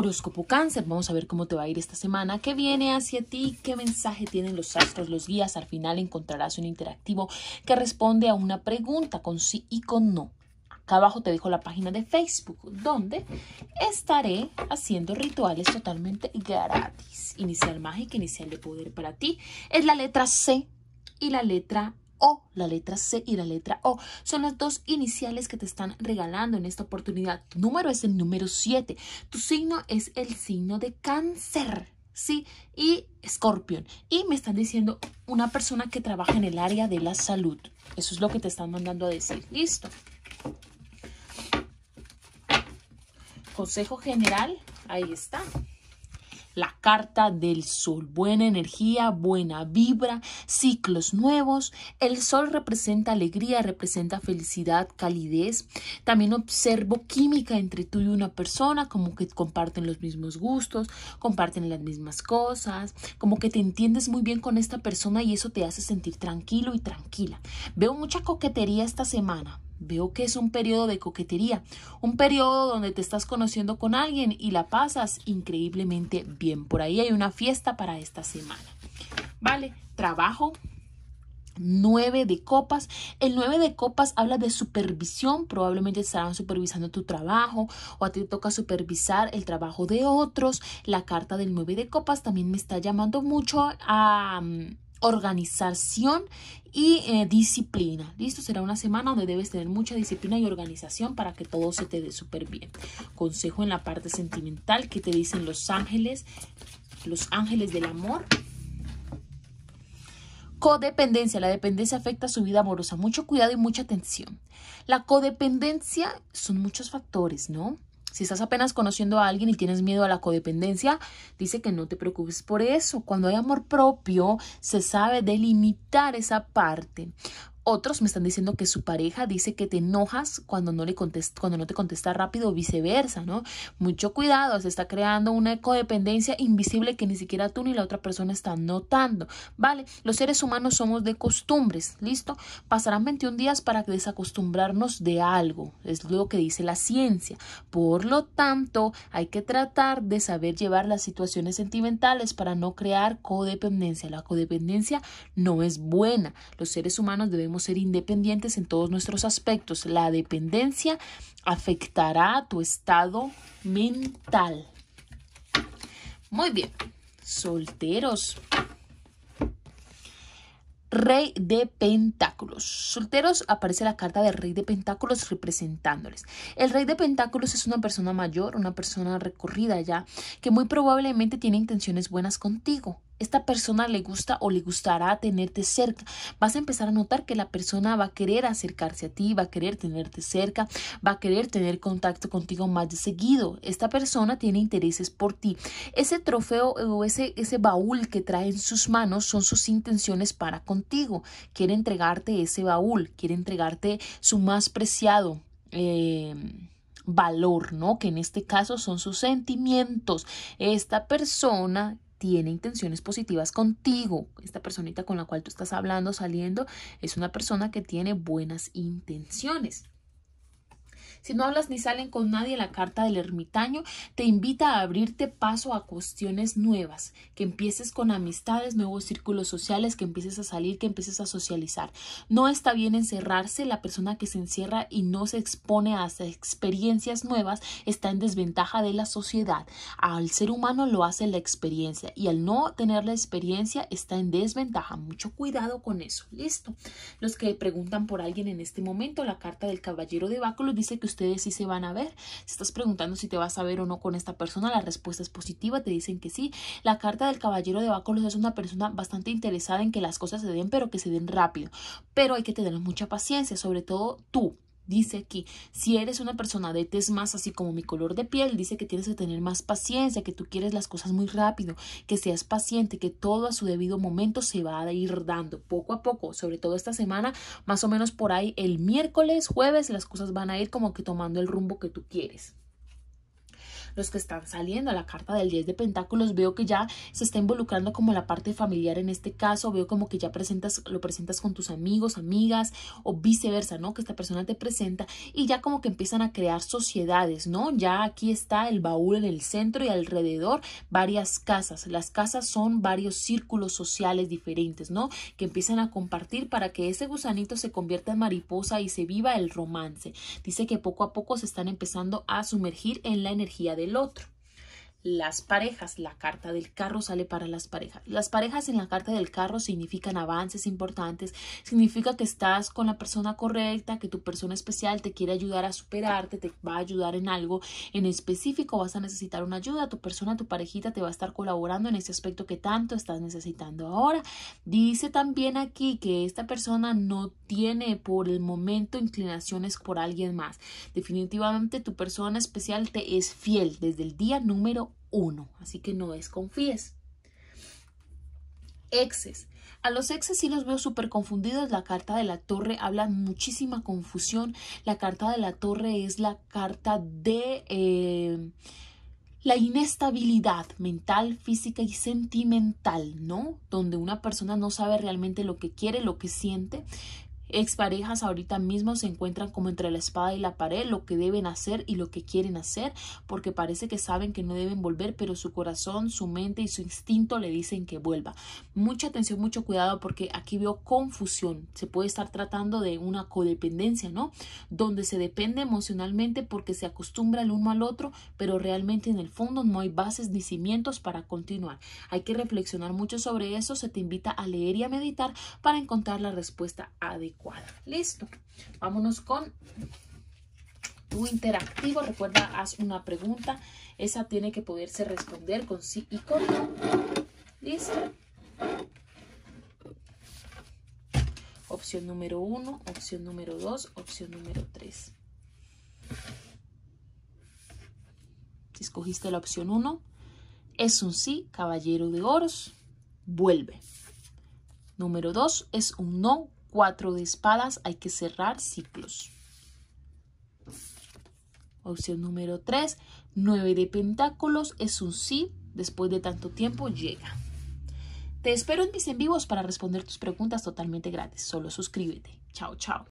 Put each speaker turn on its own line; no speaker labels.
Horóscopo cáncer, vamos a ver cómo te va a ir esta semana, qué viene hacia ti, qué mensaje tienen los astros, los guías. Al final encontrarás un interactivo que responde a una pregunta con sí y con no. Acá abajo te dejo la página de Facebook, donde estaré haciendo rituales totalmente gratis. Inicial mágica, inicial de poder para ti. Es la letra C y la letra o, la letra C y la letra O. Son las dos iniciales que te están regalando en esta oportunidad. Tu número es el número 7. Tu signo es el signo de cáncer. Sí, y escorpión Y me están diciendo una persona que trabaja en el área de la salud. Eso es lo que te están mandando a decir. Listo. Consejo general, ahí está la carta del sol, buena energía, buena vibra, ciclos nuevos. El sol representa alegría, representa felicidad, calidez. También observo química entre tú y una persona, como que comparten los mismos gustos, comparten las mismas cosas, como que te entiendes muy bien con esta persona y eso te hace sentir tranquilo y tranquila. Veo mucha coquetería esta semana. Veo que es un periodo de coquetería, un periodo donde te estás conociendo con alguien y la pasas increíblemente bien. Por ahí hay una fiesta para esta semana. Vale, trabajo, nueve de copas. El 9 de copas habla de supervisión. Probablemente estarán supervisando tu trabajo o a ti te toca supervisar el trabajo de otros. La carta del 9 de copas también me está llamando mucho a... Mm, organización y eh, disciplina. Listo, será una semana donde debes tener mucha disciplina y organización para que todo se te dé súper bien. Consejo en la parte sentimental que te dicen los ángeles, los ángeles del amor. Codependencia. La dependencia afecta a su vida amorosa. Mucho cuidado y mucha atención. La codependencia son muchos factores, ¿no? Si estás apenas conociendo a alguien y tienes miedo a la codependencia, dice que no te preocupes por eso. Cuando hay amor propio, se sabe delimitar esa parte. Otros me están diciendo que su pareja dice que te enojas cuando no, le cuando no te contesta rápido o viceversa, ¿no? Mucho cuidado, se está creando una codependencia invisible que ni siquiera tú ni la otra persona están notando, ¿vale? Los seres humanos somos de costumbres, ¿listo? Pasarán 21 días para desacostumbrarnos de algo, es lo que dice la ciencia. Por lo tanto, hay que tratar de saber llevar las situaciones sentimentales para no crear codependencia. La codependencia no es buena. Los seres humanos debemos ser independientes en todos nuestros aspectos. La dependencia afectará tu estado mental. Muy bien, solteros. Rey de Pentáculos. Solteros aparece la carta del Rey de Pentáculos representándoles. El Rey de Pentáculos es una persona mayor, una persona recorrida ya, que muy probablemente tiene intenciones buenas contigo esta persona le gusta o le gustará tenerte cerca. Vas a empezar a notar que la persona va a querer acercarse a ti, va a querer tenerte cerca, va a querer tener contacto contigo más de seguido. Esta persona tiene intereses por ti. Ese trofeo o ese, ese baúl que trae en sus manos son sus intenciones para contigo. Quiere entregarte ese baúl, quiere entregarte su más preciado. Em, valor, ¿no? Que en este caso son sus sentimientos. Esta persona tiene intenciones positivas contigo. Esta personita con la cual tú estás hablando, saliendo, es una persona que tiene buenas intenciones. Si no hablas ni salen con nadie, la carta del ermitaño te invita a abrirte paso a cuestiones nuevas, que empieces con amistades, nuevos círculos sociales, que empieces a salir, que empieces a socializar. No está bien encerrarse, la persona que se encierra y no se expone a experiencias nuevas está en desventaja de la sociedad. Al ser humano lo hace la experiencia y al no tener la experiencia está en desventaja. Mucho cuidado con eso. Listo. Los que preguntan por alguien en este momento, la carta del caballero de báculo dice que ustedes sí se van a ver. Si estás preguntando si te vas a ver o no con esta persona, la respuesta es positiva, te dicen que sí. La carta del caballero de báculos es una persona bastante interesada en que las cosas se den, pero que se den rápido. Pero hay que tener mucha paciencia, sobre todo tú, dice aquí, si eres una persona de tez más así como mi color de piel, dice que tienes que tener más paciencia, que tú quieres las cosas muy rápido, que seas paciente, que todo a su debido momento se va a ir dando poco a poco, sobre todo esta semana, más o menos por ahí el miércoles, jueves, las cosas van a ir como que tomando el rumbo que tú quieres los que están saliendo. La carta del 10 de Pentáculos veo que ya se está involucrando como la parte familiar en este caso. Veo como que ya presentas, lo presentas con tus amigos, amigas o viceversa, ¿no? Que esta persona te presenta y ya como que empiezan a crear sociedades, ¿no? Ya aquí está el baúl en el centro y alrededor varias casas. Las casas son varios círculos sociales diferentes, ¿no? Que empiezan a compartir para que ese gusanito se convierta en mariposa y se viva el romance. Dice que poco a poco se están empezando a sumergir en la energía de el otro las parejas. La carta del carro sale para las parejas. Las parejas en la carta del carro significan avances importantes, significa que estás con la persona correcta, que tu persona especial te quiere ayudar a superarte, te va a ayudar en algo en específico, vas a necesitar una ayuda, tu persona, tu parejita te va a estar colaborando en ese aspecto que tanto estás necesitando ahora. Dice también aquí que esta persona no tiene por el momento inclinaciones por alguien más. Definitivamente tu persona especial te es fiel desde el día número uno. Así que no desconfíes. Exes. A los exes sí los veo súper confundidos. La carta de la torre habla muchísima confusión. La carta de la torre es la carta de eh, la inestabilidad mental, física y sentimental, ¿no? Donde una persona no sabe realmente lo que quiere, lo que siente exparejas ahorita mismo se encuentran como entre la espada y la pared, lo que deben hacer y lo que quieren hacer, porque parece que saben que no deben volver, pero su corazón, su mente y su instinto le dicen que vuelva. Mucha atención, mucho cuidado, porque aquí veo confusión. Se puede estar tratando de una codependencia, ¿no? Donde se depende emocionalmente porque se acostumbra el uno al otro, pero realmente en el fondo no hay bases ni cimientos para continuar. Hay que reflexionar mucho sobre eso. Se te invita a leer y a meditar para encontrar la respuesta adecuada. Listo. Vámonos con tu interactivo. Recuerda, haz una pregunta. Esa tiene que poderse responder con sí y con no. Listo. Opción número uno, opción número dos, opción número tres. Si escogiste la opción 1, es un sí, caballero de oros, vuelve. Número 2 es un no, Cuatro de espadas, hay que cerrar ciclos. Opción número tres, nueve de pentáculos es un sí, después de tanto tiempo llega. Te espero en mis en vivos para responder tus preguntas totalmente gratis. Solo suscríbete. Chao, chao.